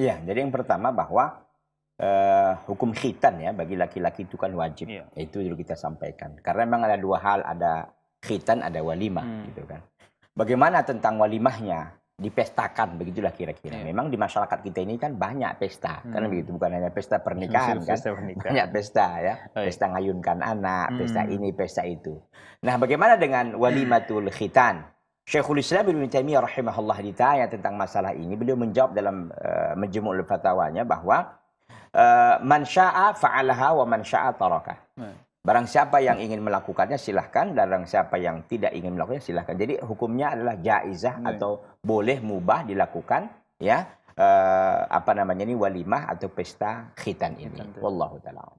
Iya, jadi yang pertama bahwa eh, hukum khitan ya bagi laki-laki itu kan wajib. Iya. Ya. Itu dulu kita sampaikan. Karena memang ada dua hal, ada khitan, ada walimah hmm. gitu kan. Bagaimana tentang walimahnya dipestakan begitulah kira-kira. Ya. Memang di masyarakat kita ini kan banyak pesta, kan hmm. karena begitu bukan hanya pesta pernikahan kan. Pesta pernikahan. Banyak pesta ya. Oh, iya. Pesta ngayunkan anak, hmm. pesta ini, pesta itu. Nah, bagaimana dengan walimatul khitan? Syekhul Islam Ibn Taimiyah rahimahullah ditanya tentang masalah ini, beliau menjawab dalam uh, eh, menjemuk fatwanya bahwa uh, man syaa fa'alaha wa man syaa tarakah. Hmm. Ya. Barang siapa yang ingin melakukannya silahkan, barang siapa yang tidak ingin melakukannya silahkan. Jadi hukumnya adalah jaizah hmm. atau boleh mubah dilakukan ya uh, apa namanya ini walimah atau pesta khitan ini. Ya. Wallahu taala.